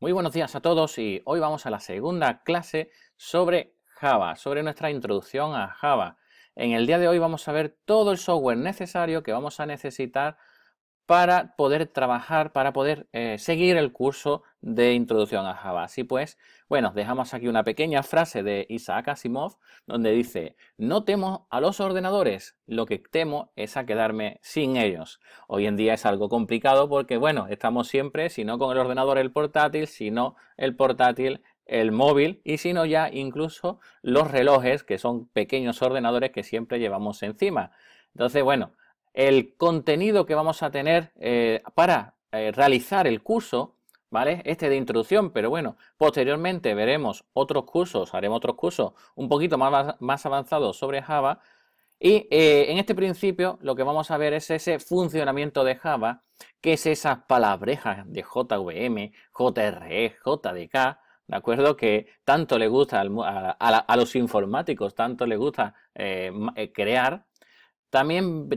Muy buenos días a todos y hoy vamos a la segunda clase sobre Java, sobre nuestra introducción a Java. En el día de hoy vamos a ver todo el software necesario que vamos a necesitar para poder trabajar, para poder eh, seguir el curso de introducción a Java. Así pues, bueno, dejamos aquí una pequeña frase de Isaac Asimov donde dice, no temo a los ordenadores, lo que temo es a quedarme sin ellos. Hoy en día es algo complicado porque, bueno, estamos siempre, si no con el ordenador, el portátil, si no el portátil, el móvil y si no ya incluso los relojes, que son pequeños ordenadores que siempre llevamos encima. Entonces, bueno, el contenido que vamos a tener eh, para eh, realizar el curso, ¿vale? Este de introducción, pero bueno, posteriormente veremos otros cursos, haremos otros cursos un poquito más, más avanzados sobre Java. Y eh, en este principio lo que vamos a ver es ese funcionamiento de Java, que es esas palabrejas de JVM, JRE, JDK, ¿de acuerdo? Que tanto le gusta a, a, los informáticos, tanto le gusta crear, también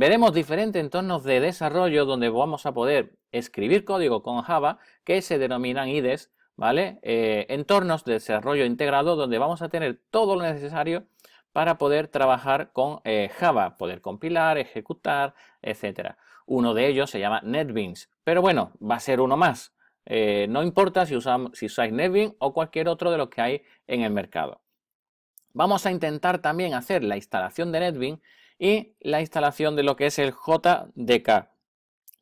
veremos diferentes entornos de desarrollo donde vamos a poder escribir código con Java que se denominan IDEs, ¿vale? Eh, entornos de desarrollo integrado donde vamos a tener todo lo necesario para poder trabajar con eh, Java, poder compilar, ejecutar, etc. Uno de ellos se llama NetBeans, pero bueno, va a ser uno más. Eh, no importa si, usamos, si usáis NetBeans o cualquier otro de los que hay en el mercado. Vamos a intentar también hacer la instalación de NetBeans y la instalación de lo que es el JDK.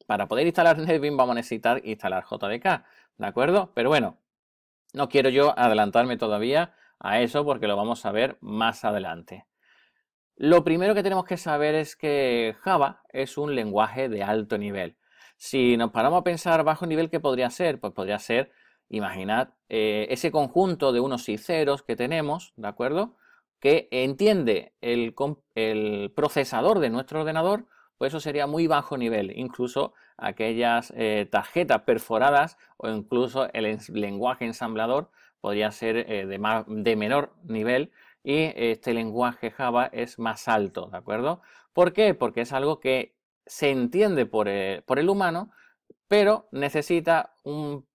Para poder instalar NetBeans vamos a necesitar instalar JDK, ¿de acuerdo? Pero bueno, no quiero yo adelantarme todavía a eso porque lo vamos a ver más adelante. Lo primero que tenemos que saber es que Java es un lenguaje de alto nivel. Si nos paramos a pensar bajo nivel, ¿qué podría ser? Pues podría ser, imaginad, eh, ese conjunto de unos y ceros que tenemos, ¿de acuerdo? que entiende el, procesador de nuestro ordenador, pues eso sería muy bajo nivel, incluso aquellas eh, tarjetas perforadas o incluso el lenguaje ensamblador podría ser eh, de, menor nivel y este lenguaje Java es más alto, ¿de acuerdo? ¿Por qué? Porque es algo que se entiende por eh, el humano, pero necesita un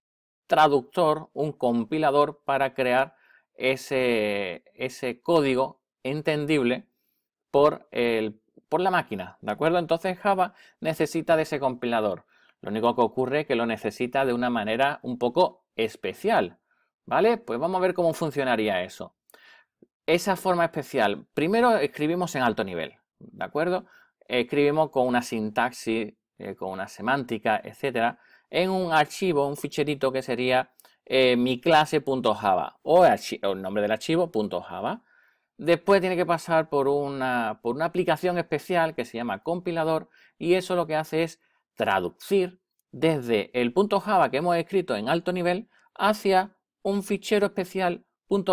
traductor, un compilador para crear ese, ese código entendible por, por la máquina, ¿de acuerdo? Entonces Java necesita de ese compilador. Lo único que ocurre es que lo necesita de una manera un poco especial, ¿vale? Pues vamos a ver cómo funcionaría eso. Esa forma especial, primero escribimos en alto nivel, ¿de acuerdo? Escribimos con una sintaxis, eh, con una semántica, etcétera, en un archivo, un ficherito que sería eh, mi clase.java o, o el, nombre del archivo .java. Después tiene que pasar por una, por una aplicación especial que se llama compilador y eso lo que hace es traducir desde el .java que hemos escrito en alto nivel hacia un fichero especial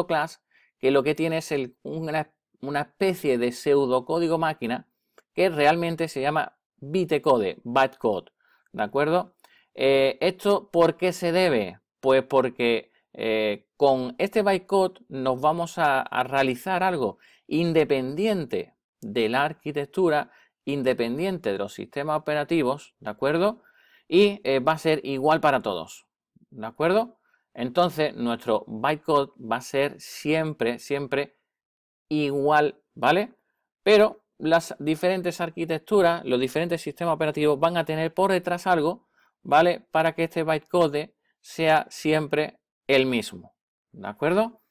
.class que lo que tiene es una, especie de pseudocódigo máquina que realmente se llama bitecode, bytecode, ¿de acuerdo? Eh, ¿Esto por qué se debe? Pues porque eh, con este bytecode nos vamos a, realizar algo independiente de la arquitectura, independiente de los sistemas operativos, ¿de acuerdo? Y eh, va a ser igual para todos, ¿de acuerdo? Entonces nuestro bytecode va a ser siempre, siempre igual, ¿vale? Pero las diferentes arquitecturas, los diferentes sistemas operativos van a tener por detrás algo, ¿vale? Para que este bytecode sea siempre el mismo. ¿De acuerdo?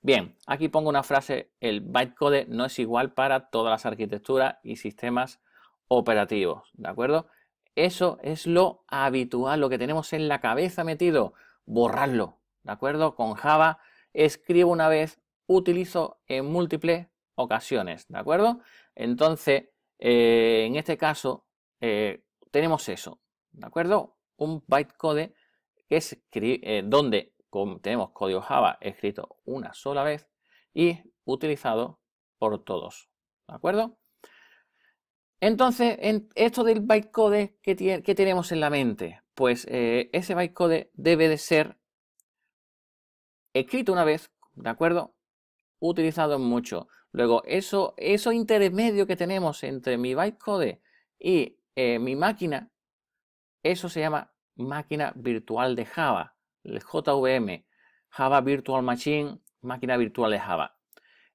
Bien, aquí pongo una frase, el bytecode no es igual para todas las arquitecturas y sistemas operativos, ¿de acuerdo? Eso es lo habitual, lo que tenemos en la cabeza metido, borrarlo, ¿de acuerdo? Con Java escribo una vez, utilizo en múltiples ocasiones, ¿de acuerdo? Entonces, eh, en este caso, eh, tenemos eso, ¿de acuerdo? Un bytecode que es, eh, donde tenemos código Java escrito una sola vez y utilizado por todos. ¿De acuerdo? Entonces, esto del bytecode que, tenemos en la mente, pues eh, ese bytecode debe de ser escrito una vez, ¿de acuerdo? Utilizado mucho. Luego, eso, eso intermedio que tenemos entre mi bytecode y eh, mi máquina, eso se llama máquina virtual de Java, el JVM, Java Virtual Machine, máquina virtual de Java.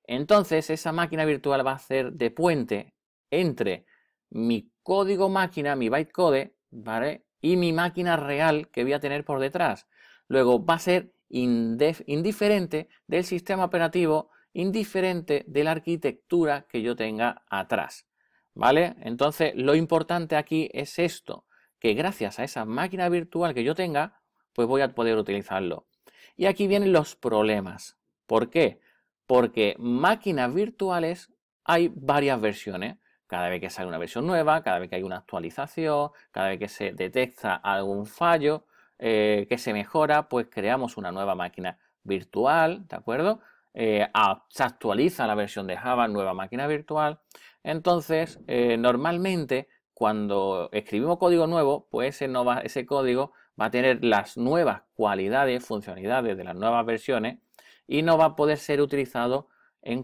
Entonces, esa máquina virtual va a ser de puente entre mi código máquina, mi bytecode, ¿vale? Y mi máquina real que voy a tener por detrás. Luego va a ser indiferente del sistema operativo, indiferente de la arquitectura que yo tenga atrás. ¿Vale? Entonces, lo importante aquí es esto que gracias a esa máquina virtual que yo tenga, pues voy a poder utilizarlo. Y aquí vienen los problemas. ¿Por qué? Porque máquinas virtuales hay varias versiones. Cada vez que sale una versión nueva, cada vez que hay una actualización, cada vez que se detecta algún fallo eh, que se mejora, pues creamos una nueva máquina virtual, ¿de acuerdo? Eh, se actualiza la versión de Java, nueva máquina virtual. Entonces, eh, normalmente cuando escribimos código nuevo, pues ese, código va a tener las nuevas cualidades, funcionalidades de las nuevas versiones y no va a poder ser utilizado en,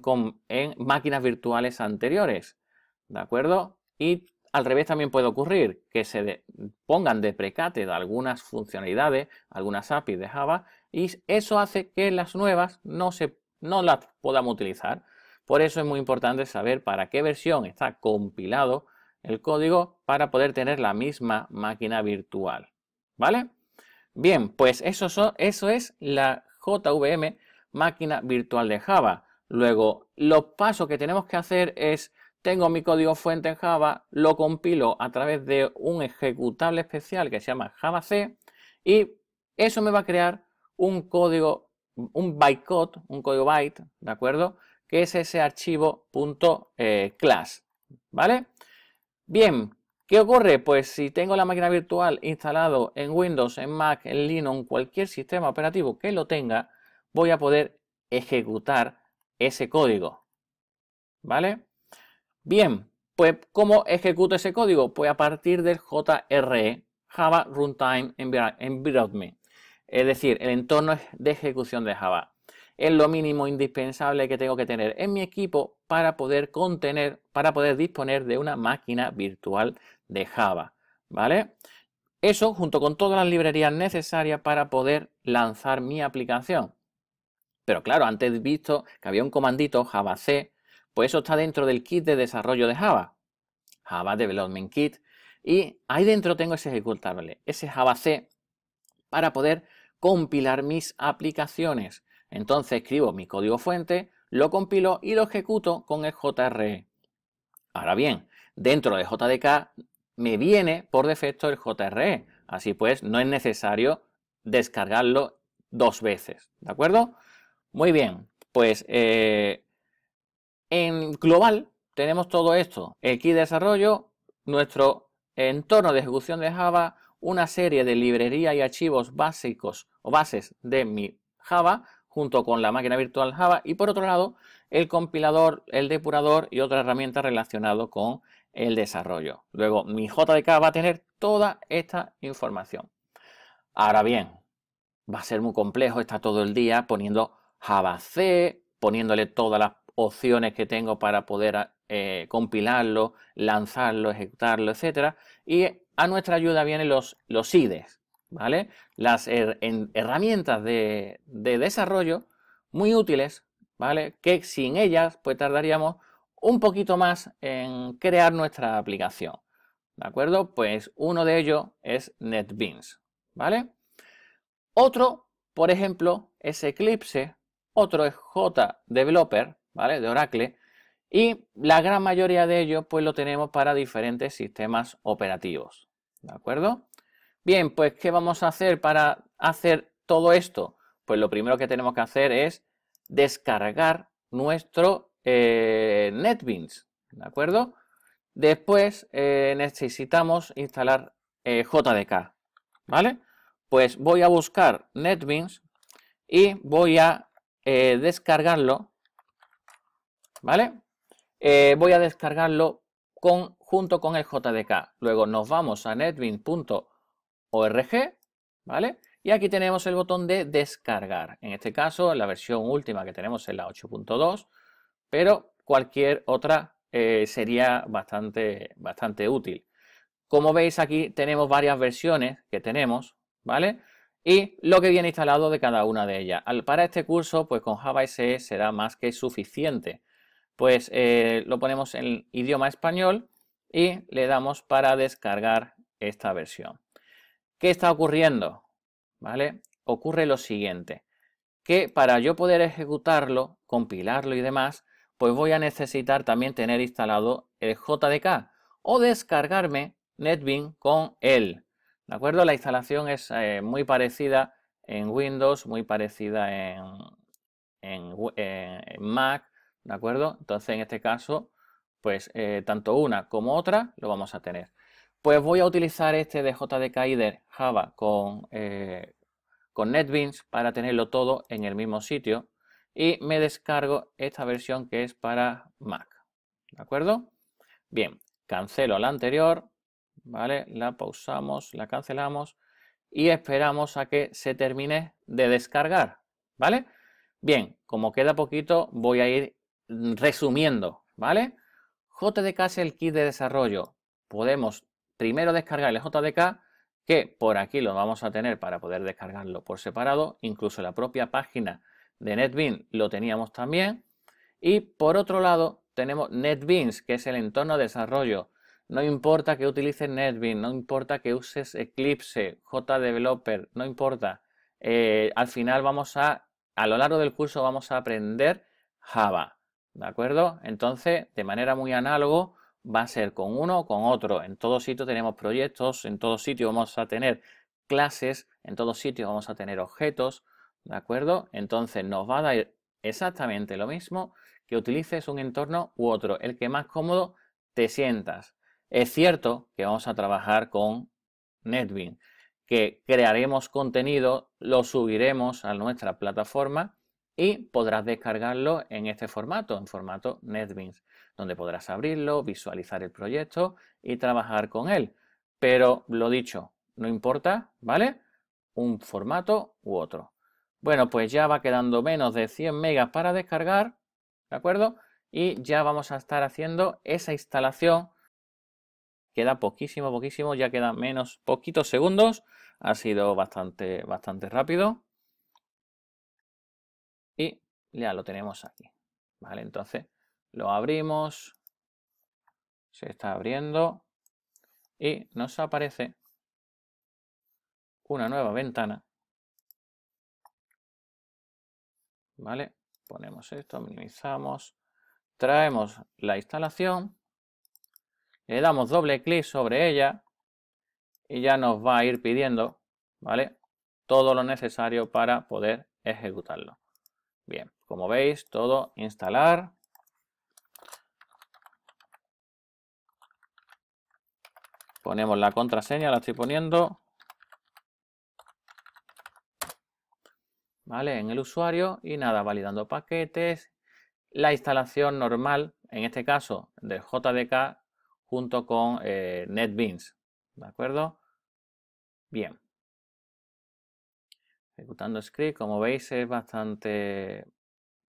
máquinas virtuales anteriores. ¿De acuerdo? Y al revés también puede ocurrir que se pongan de precate algunas funcionalidades, algunas APIs de Java, y eso hace que las nuevas no, se, no las podamos utilizar. Por eso es muy importante saber para qué versión está compilado el código para poder tener la misma máquina virtual. ¿Vale? Bien, pues eso, eso es la JVM, máquina virtual de Java. Luego, los pasos que tenemos que hacer es, tengo mi código fuente en Java, lo compilo a través de un ejecutable especial que se llama Java C y eso me va a crear un código, un bytecode, un código byte, ¿de acuerdo? Que es ese archivo eh, class, ¿vale? Bien, ¿qué ocurre? Pues si tengo la máquina virtual instalado en Windows, en Mac, en Linux, en cualquier sistema operativo que lo tenga, voy a poder ejecutar ese código. ¿Vale? Bien, pues ¿cómo ejecuto ese código? Pues a partir del JRE, Java Runtime Environment, es decir, el entorno de ejecución de Java es lo mínimo indispensable que tengo que tener en mi equipo para poder contener, para poder disponer de una máquina virtual de Java. ¿Vale? Eso junto con todas las librerías necesarias para poder lanzar mi aplicación. Pero claro, antes visto que había un comandito Java C, pues eso está dentro del kit de desarrollo de Java, Java Development Kit, y ahí dentro tengo ese ejecutable, ese Java C, para poder compilar mis aplicaciones. Entonces escribo mi código fuente, lo compilo y lo ejecuto con el JRE. Ahora bien, dentro de JDK me viene por defecto el JRE. Así pues, no es necesario descargarlo dos veces. ¿De acuerdo? Muy bien, pues eh, en global tenemos todo esto. El kit desarrollo, nuestro entorno de ejecución de Java, una serie de librerías y archivos básicos o bases de mi Java, junto con la máquina virtual Java y por otro lado el compilador, el depurador y otra herramienta relacionada con el desarrollo. Luego mi JDK va a tener toda esta información. Ahora bien, va a ser muy complejo estar todo el día poniendo Java C, poniéndole todas las opciones que tengo para poder eh, compilarlo, lanzarlo, ejecutarlo, etcétera. Y a nuestra ayuda vienen los, los IDEs. ¿vale? Las herramientas de, de, desarrollo muy útiles, ¿vale? Que sin ellas, pues tardaríamos un poquito más en crear nuestra aplicación, ¿de acuerdo? Pues uno de ellos es NetBeans, ¿vale? Otro, por ejemplo, es Eclipse, otro es JDeveloper, ¿vale? De Oracle, y la gran mayoría de ellos, pues lo tenemos para diferentes sistemas operativos, ¿de acuerdo? Bien, pues ¿qué vamos a hacer para hacer todo esto? Pues lo primero que tenemos que hacer es descargar nuestro eh, NetBeans, ¿de acuerdo? Después eh, necesitamos instalar eh, JDK, ¿vale? Pues voy a buscar NetBeans y voy a descargarlo, ¿vale? voy a descargarlo junto con el JDK. Luego nos vamos a netbeans.com ORG, ¿vale? Y aquí tenemos el botón de descargar. En este caso, la versión última que tenemos es la 8.2, pero cualquier otra eh, sería bastante, bastante útil. Como veis aquí tenemos varias versiones que tenemos, ¿vale? Y lo que viene instalado de cada una de ellas. Al, para este curso, pues con Java SE será más que suficiente. Pues eh, lo ponemos en idioma español y le damos para descargar esta versión. ¿Qué está ocurriendo? ¿Vale? Ocurre lo siguiente, que para yo poder ejecutarlo, compilarlo y demás, pues voy a necesitar también tener instalado el JDK o descargarme NetBeans con él. ¿De acuerdo? La instalación es eh, muy parecida en Windows, muy parecida eh, en, Mac, ¿de acuerdo? Entonces, en este caso, pues eh, tanto una como otra lo vamos a tener. Pues voy a utilizar este de JDKider Java con, eh, con NetBeans para tenerlo todo en el mismo sitio y me descargo esta versión que es para Mac. ¿De acuerdo? Bien, cancelo la anterior, ¿vale? La pausamos, la cancelamos y esperamos a que se termine de descargar, ¿vale? Bien, como queda poquito, voy a ir resumiendo, ¿vale? JDK es el kit de desarrollo. Podemos primero descargar el JDK, que por aquí lo vamos a tener para poder descargarlo por separado, incluso la propia página de NetBeans lo teníamos también. Y por otro lado tenemos NetBeans, que es el entorno de desarrollo. No importa que utilices NetBeans, no importa que uses Eclipse, JDeveloper, no importa. Eh, al final vamos a, a lo largo del curso vamos a aprender Java, ¿de acuerdo? Entonces, de manera muy análogo, va a ser con uno o con otro. En todo sitio tenemos proyectos, en todo sitio vamos a tener clases, en todos sitios vamos a tener objetos, ¿de acuerdo? Entonces nos va a dar exactamente lo mismo que utilices un entorno u otro, el que más cómodo te sientas. Es cierto que vamos a trabajar con NetBeans, que crearemos contenido, lo subiremos a nuestra plataforma y podrás descargarlo en este formato, en formato NetBeans donde podrás abrirlo, visualizar el proyecto y trabajar con él. Pero lo dicho, no importa, ¿vale? Un formato u otro. Bueno, pues ya va quedando menos de 100 megas para descargar, ¿de acuerdo? Y ya vamos a estar haciendo esa instalación. Queda poquísimo, poquísimo, ya quedan menos poquitos segundos. Ha sido bastante, bastante rápido. Y ya lo tenemos aquí, ¿vale? Entonces, lo abrimos. Se está abriendo. Y nos aparece una nueva ventana. ¿Vale? Ponemos esto, minimizamos. Traemos la instalación. Le damos doble clic sobre ella. Y ya nos va a ir pidiendo, ¿vale? Todo lo necesario para poder ejecutarlo. Bien, como veis, todo instalar, Ponemos la contraseña, la estoy poniendo. ¿Vale? En el usuario y nada, validando paquetes. La instalación normal, en este caso, del JDK junto con eh, NetBeans. ¿De acuerdo? Bien. Ejecutando script, como veis, es bastante,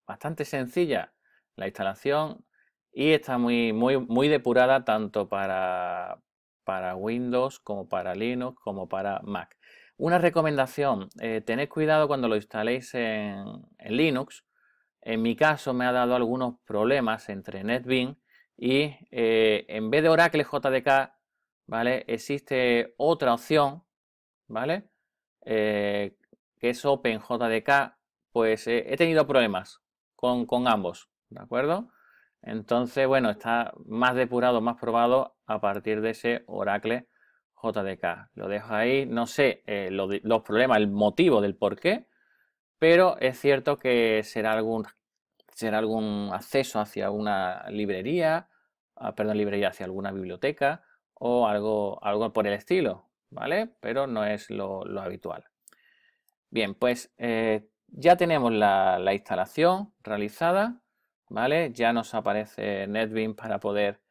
bastante sencilla la instalación y está muy, muy, muy depurada tanto para, para Windows, como para Linux, como para Mac. Una recomendación, eh, tened cuidado cuando lo instaléis en, Linux. En mi caso me ha dado algunos problemas entre NetBeans y eh, en vez de Oracle JDK, ¿vale? Existe otra opción, ¿vale? Eh, que es OpenJDK. Pues he tenido problemas con ambos, ¿de acuerdo? Entonces, bueno, está más depurado, más probado a partir de ese Oracle JDK. Lo dejo ahí, no sé eh, los problemas, el motivo del por qué, pero es cierto que será algún, será algún acceso hacia una librería, ah, perdón, librería hacia alguna biblioteca o algo, algo por el estilo, ¿vale? Pero no es lo, habitual. Bien, pues eh, ya tenemos la instalación realizada ¿vale? Ya nos aparece NetBeam para poder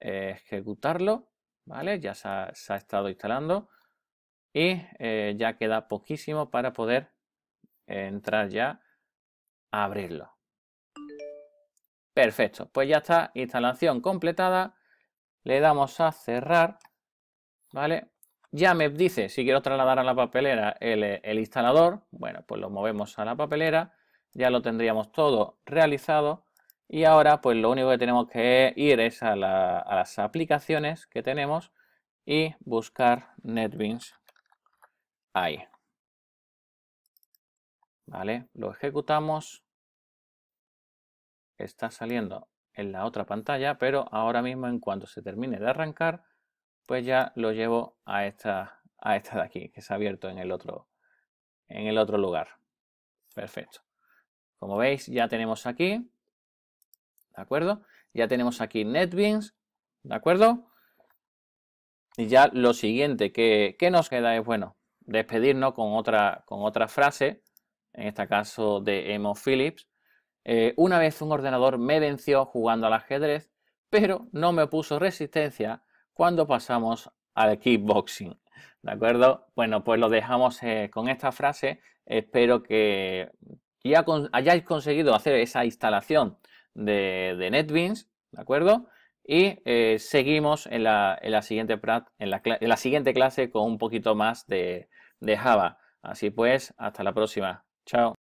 eh, ejecutarlo, ¿vale? Ya se ha, estado instalando y eh, ya queda poquísimo para poder eh, entrar ya a abrirlo. Perfecto, pues ya está, instalación completada. Le damos a cerrar, ¿vale? Ya me dice si quiero trasladar a la papelera el instalador. Bueno, pues lo movemos a la papelera. Ya lo tendríamos todo realizado y ahora, pues lo único que tenemos que ir es a, las aplicaciones que tenemos y buscar NetBeans ahí. Vale, lo ejecutamos. Está saliendo en la otra pantalla, pero ahora mismo en cuanto se termine de arrancar, pues ya lo llevo a esta, a esta de aquí, que se ha abierto en el otro, en el otro lugar. Perfecto. Como veis, ya tenemos aquí ¿de acuerdo? Ya tenemos aquí NetBeans, ¿de acuerdo? Y ya lo siguiente que, nos queda es, bueno, despedirnos con otra, con otra frase, en este caso de Emo Phillips. Eh, una vez un ordenador me venció jugando al ajedrez, pero no me puso resistencia cuando pasamos al kickboxing. ¿De acuerdo? Bueno, pues lo dejamos eh, con esta frase. Espero que ya hayáis conseguido hacer esa instalación de, de NetBeans, ¿de acuerdo? Y eh, seguimos en la, en la siguiente, en en la siguiente clase con un poquito más de, de Java. Así pues, hasta la próxima. Chao.